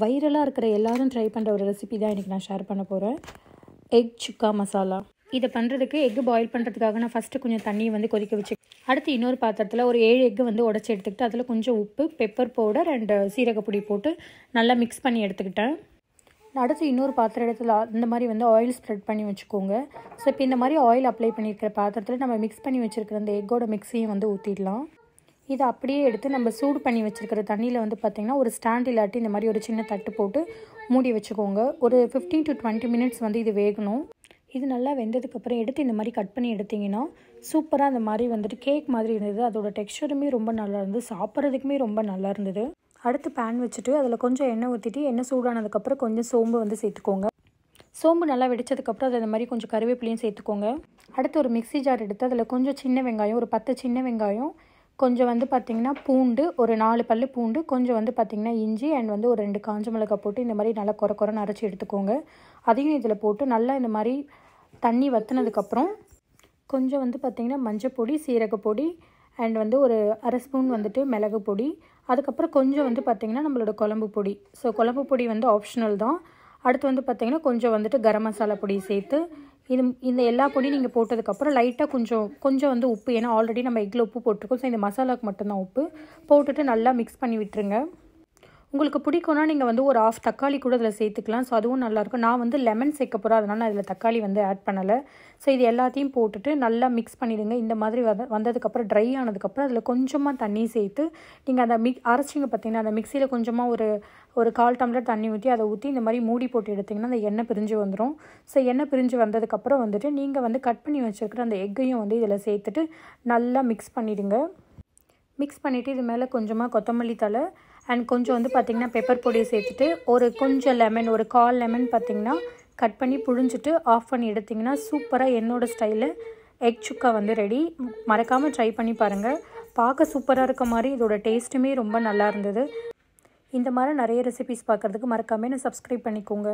வைரலாக இருக்கிற எல்லோரும் ட்ரை பண்ணுற ஒரு ரெசிபி தான் எனக்கு நான் ஷேர் பண்ண போகிறேன் எக் சுக்கா மசாலா இதை பண்ணுறதுக்கு எக்கு பாயில் பண்ணுறதுக்காக நான் ஃபஸ்ட்டு கொஞ்சம் தண்ணியை வந்து கொதிக்க வச்சு அடுத்து இன்னொரு பாத்திரத்தில் ஒரு ஏழு எக்கு வந்து உடச்சி எடுத்துக்கிட்டு அதில் கொஞ்சம் உப்பு பெப்பர் பவுடர் அண்டு சீரகப்பொடி போட்டு நல்லா மிக்ஸ் பண்ணி எடுத்துக்கிட்டேன் அடுத்து இன்னொரு பாத்திரம் இடத்துல இந்த மாதிரி வந்து ஆயில் ஸ்ப்ரெட் பண்ணி வச்சுக்கோங்க ஸோ இப்போ இந்த மாதிரி ஆயில் அப்ளை பண்ணியிருக்கிற பாத்திரத்தில் நம்ம மிக்ஸ் பண்ணி வச்சுருக்கிற அந்த எக்கோட மிக்ஸையும் வந்து ஊற்றிடலாம் இதை அப்படியே எடுத்து நம்ம சூடு பண்ணி வச்சுருக்கிற தண்ணியில் வந்து பார்த்திங்கன்னா ஒரு ஸ்டாண்ட் இல்லாட்டி இந்த மாதிரி ஒரு சின்ன தட்டு போட்டு மூடி வச்சுக்கோங்க ஒரு ஃபிஃப்டீன் டு டுவெண்ட்டி மினிட்ஸ் வந்து இது வேகணும் இது நல்லா வெந்ததுக்கப்புறம் எடுத்து இந்த மாதிரி கட் பண்ணி எடுத்திங்கன்னா சூப்பராக அந்த மாதிரி வந்துட்டு கேக் மாதிரி இருந்தது அதோடய டெக்ஸ்டருமே ரொம்ப நல்லா இருந்தது சாப்பிட்றதுக்குமே ரொம்ப நல்லா இருந்தது அடுத்து பேன் வச்சுட்டு அதில் கொஞ்சம் எண்ணெய் ஊற்றிட்டு எண்ணெய் சூடானதுக்கப்புறம் கொஞ்சம் சோம்பு வந்து சேர்த்துக்கோங்க சோம்பு நல்லா வெடிச்சதுக்கப்புறம் அதை இந்த மாதிரி கொஞ்சம் கருவேப்பிலையும் சேர்த்துக்கோங்க அடுத்து ஒரு மிக்சி ஜார் எடுத்து அதில் கொஞ்சம் சின்ன வெங்காயம் ஒரு பத்து சின்ன வெங்காயம் கொஞ்சம் வந்து பார்த்திங்கன்னா பூண்டு ஒரு நாலு பல் பூண்டு கொஞ்சம் வந்து பார்த்திங்கன்னா இஞ்சி அண்ட் வந்து ஒரு ரெண்டு காஞ்ச மிளகா போட்டு இந்த மாதிரி நல்லா குறை குறைன்னு அரைச்சி எடுத்துக்கோங்க அதையும் இதில் போட்டு நல்லா இந்த மாதிரி தண்ணி வத்துனதுக்கப்புறம் கொஞ்சம் வந்து பார்த்திங்கன்னா மஞ்சப்பொடி சீரகப்பொடி அண்ட் வந்து ஒரு அரை ஸ்பூன் வந்துட்டு மிளகு பொடி அதுக்கப்புறம் கொஞ்சம் வந்து பார்த்திங்கன்னா நம்மளோட குழம்பு பொடி ஸோ குழம்பு பொடி வந்து ஆப்ஷனல் தான் அடுத்து வந்து பார்த்திங்கன்னா கொஞ்சம் வந்துட்டு கரம் மசாலா பொடி சேர்த்து இது இந்த எல்லா பொடியும் நீங்கள் போட்டதுக்கப்புறம் லைட்டாக கொஞ்சம் கொஞ்சம் வந்து உப்பு ஏன்னா ஆல்ரெடி நம்ம எக்கில் உப்பு போட்டிருக்கோம் ஸோ இந்த மசாலாவுக்கு மட்டும்தான் உப்பு போட்டுட்டு நல்லா மிக்ஸ் பண்ணி விட்டுருங்க உங்களுக்கு பிடிக்கும்னா நீங்கள் வந்து ஒரு ஆஃப் தக்காளி கூட அதில் சேர்த்துக்கலாம் ஸோ அதுவும் நல்லாயிருக்கும் நான் வந்து லெமன் சேர்க்க போகிறேன் அதனால் அதில் தக்காளி வந்து ஆட் பண்ணலை ஸோ இது எல்லாத்தையும் போட்டுட்டு நல்லா மிக்ஸ் பண்ணிவிடுங்க இந்த மாதிரி வந்த வந்ததுக்கப்புறம் ட்ரை ஆனதுக்கப்புறம் அதில் கொஞ்சமாக தண்ணி சேர்த்து நீங்கள் அதை மிக் அரைச்சிங்க பார்த்தீங்கன்னா அந்த மிக்சியில் கொஞ்சமாக ஒரு ஒரு கால் டம்ளர் தண்ணி ஊற்றி அதை ஊற்றி இந்த மாதிரி மூடி போட்டு எடுத்திங்கன்னா அந்த எண்ணெய் பிரிஞ்சு வந்துடும் ஸோ எண்ணெய் பிரிஞ்சு வந்ததுக்கப்புறம் வந்துட்டு நீங்கள் வந்து கட் பண்ணி வச்சுருக்கிற அந்த எக்கையும் வந்து இதில் சேர்த்துட்டு நல்லா மிக்ஸ் பண்ணிவிடுங்க மிக்ஸ் பண்ணிவிட்டு இது மேலே கொஞ்சமாக கொத்தமல்லி தலை அண்ட் கொஞ்சம் வந்து பார்த்திங்கன்னா பெப்பர் பொடியை சேர்த்துட்டு ஒரு கொஞ்சம் லெமன் ஒரு கால் லெமன் பார்த்திங்கன்னா கட் பண்ணி புழிஞ்சிட்டு ஆஃப் பண்ணி எடுத்திங்கன்னா சூப்பராக என்னோடய ஸ்டைலில் எக் சுக்கா வந்து ரெடி மறக்காமல் ட்ரை பண்ணி பாருங்கள் பார்க்க சூப்பராக இருக்க மாதிரி இதோட டேஸ்ட்டுமே ரொம்ப நல்லா இருந்தது இந்த மாதிரி நிறைய ரெசிபிஸ் பார்க்குறதுக்கு மறக்காமல் நான் சப்ஸ்கிரைப் பண்ணிக்கோங்க